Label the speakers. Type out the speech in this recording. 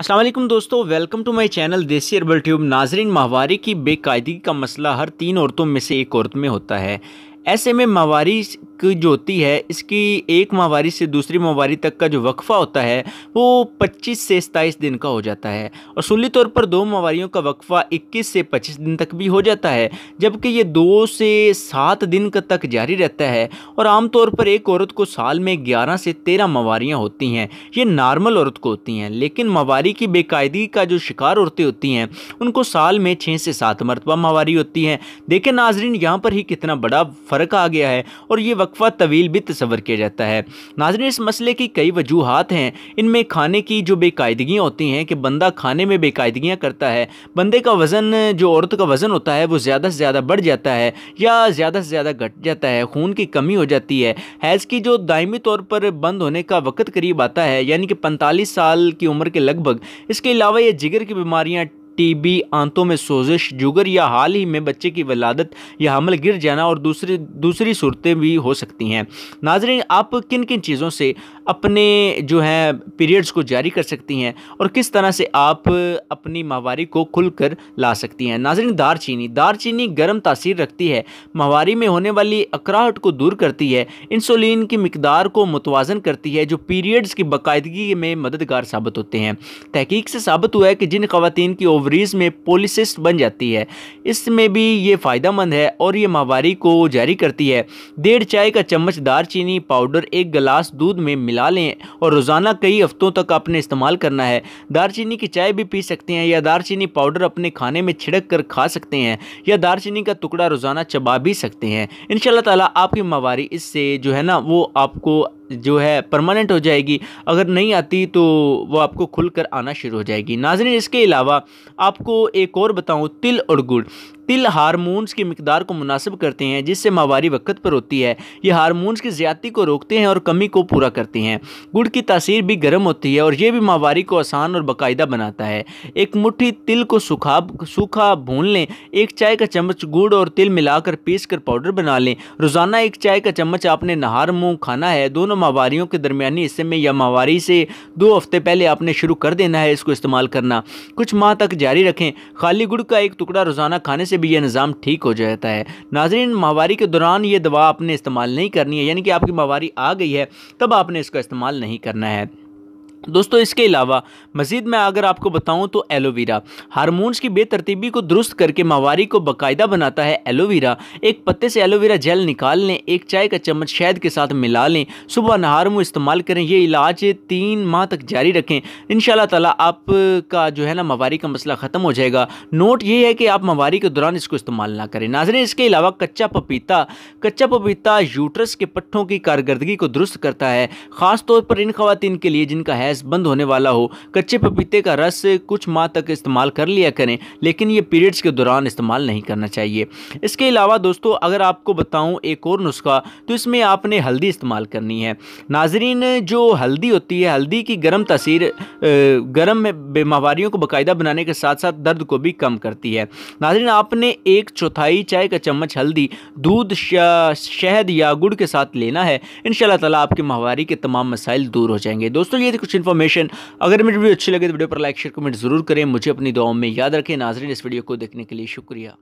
Speaker 1: असलम दोस्तों welcome to my channel Desi herbal tube नाजरीन माहवारी की बेकायदगी का मसला हर तीन औरतों में से एक औरत में होता है ऐसे में माहवारी जो होती है इसकी एक माहवारी से दूसरी माहवारी तक का जो वक्फा होता है वो 25 से 27 दिन का हो जाता है और सुली तौर पर दो माहवारियों का वक्फा 21 से 25 दिन तक भी हो जाता है जबकि ये दो से सात दिन का तक जारी रहता है और आमतौर पर एक औरत को साल में ग्यारह से तेरह मवारियाँ होती हैं ये नॉर्मल औरत को होती हैं लेकिन माहवारी की बेकायदगी का जो शिकार औरतें होती हैं उनको साल में छः से सात मरतबा माहवारी होती हैं देखें नाजरीन यहाँ पर ही कितना बड़ा फ़र्क आ गया है और ये वक्फा तवील भी तस्वर किया जाता है नाजरन इस मसले की कई वजूहत हैं इनमें खाने की जो बेकायदगियाँ होती हैं कि बंदा खाने में बेकायदगियाँ करता है बंदे का वज़न जो औरत का वज़न होता है वो ज़्यादा से ज़्यादा बढ़ जाता है या ज़्यादा से ज़्यादा घट जाता है खून की कमी हो जाती है हैज़ की जो दायमी तौर पर बंद होने का वक्त करीब आता है यानी कि पैंतालीस साल की उम्र के लगभग इसके अलावा ये जिगर की बीमारियाँ टीबी आंतों में सोजिश जुगर या हाल ही में बच्चे की वलादत या हमल गिर जाना और दूसरी दूसरी सूरतें भी हो सकती हैं नाजरीन आप किन किन चीज़ों से अपने जो है पीरियड्स को जारी कर सकती हैं और किस तरह से आप अपनी माहवारी को खुल कर ला सकती हैं नाजरन दारचीनी दारचीनी गर्म तासीर रखती है माहवारी में होने वाली अकराहट को दूर करती है इंसुलिन की मकदार को मुतवाजन करती है जो पीरियड्स की बाकायदगी में मददगार साबित होते हैं तहकीक से साबित हुआ है कि जिन खातन की ओवरीज में पोलिसिस्ट बन जाती है इसमें भी ये फ़ायदा मंद है और ये माहवारी को जारी करती है डेढ़ चाय का चम्मच दार पाउडर एक गिलास दूध में मिला मिला लें और रोज़ाना कई हफ़्तों तक आपने इस्तेमाल करना है दारचीनी की चाय भी पी सकते हैं या दारचीनी पाउडर अपने खाने में छिड़क कर खा सकते हैं या दारचीनी का टुकड़ा रोज़ाना चबा भी सकते हैं इन ताला आपकी मवारी इससे जो है ना वो आपको जो है परमानेंट हो जाएगी अगर नहीं आती तो वो आपको खुलकर आना शुरू हो जाएगी नाजरन इसके अलावा आपको एक और बताऊँ तिल और गुड़ तिल हारमोन्स की मकदार को मुनासिब करते हैं जिससे मावारी वक्त पर होती है ये हारमोन्स की ज़्यादती को रोकते हैं और कमी को पूरा करते हैं गुड़ की तासीर भी गर्म होती है और ये भी मावारी को आसान और बाकायदा बनाता है एक मुठ्ठी तिल को सूखा सूखा भून लें एक चाय का चम्मच गुड़ और तिल मिलाकर पीस कर पाउडर बना लें रोज़ाना एक चाय का चम्मच आपने नहार मुँह खाना है दोनों मावारियों के दरमियानी हिस्से में या मावारी से दो हफ्ते पहले आपने शुरू कर देना है इसको इस्तेमाल करना कुछ माह तक जारी रखें खाली गुड़ का एक टुकड़ा रोज़ाना खाने से भी यह निज़ाम ठीक हो जाता है नाजरीन माहवारी के दौरान यह दवा आपने इस्तेमाल नहीं करनी है यानी कि आपकी माहवारी आ गई है तब आपने इसका इस्तेमाल नहीं करना है दोस्तों इसके अलावा मज़ीद मैं अगर आपको बताऊं तो एलोवेरा हारमोनस की बेतरतीबी को दुरुस्त करके मावारी को बाकायदा बनाता है एलोवेरा एक पत्ते से एलोवेरा जेल निकाल लें एक चाय का चम्मच शहद के साथ मिला लें सुबह नहार में इस्तेमाल करें यह इलाज तीन माह तक जारी रखें इन ताला आपका जो है ना मवारी का मसला ख़त्म हो जाएगा नोट ये है कि आप मावारी के दौरान इसको इस्तेमाल ना करें नाजरें इसके अलावा कच्चा पपीता कच्चा पपीता यूट्रस के पट्ठों की कारकर्दगी को दुरुस्त करता है ख़ासतौर पर इन खातन के लिए जिनका है गैस बंद होने वाला हो कच्चे पपीते का रस कुछ माह तक इस्तेमाल कर लिया करें लेकिन ये पीरियड्स के दौरान इस्तेमाल नहीं करना चाहिए इसके अलावा दोस्तों अगर आपको बताऊँ एक और नुस्खा तो इसमें आपने हल्दी इस्तेमाल करनी है नाजरीन जो हल्दी होती है हल्दी की गर्म तसीर गर्म बीमारियों को बाकायदा बनाने के साथ साथ दर्द को भी कम करती है नाजरीन आपने एक चौथाई चाय का चम्मच हल्दी दूध शहद या गुड़ के साथ लेना है इन तला आपके माहवारी के तमाम मसाइल दूर हो जाएंगे दोस्तों ये कुछ इन्फॉर्मेशन अगर मेरी वीडियो अच्छी लगे तो वीडियो पर लाइक शेयर कमेंट जरूर करें मुझे अपनी दुआओं में याद रखें नाजरीन इस वीडियो को देखने के लिए शुक्रिया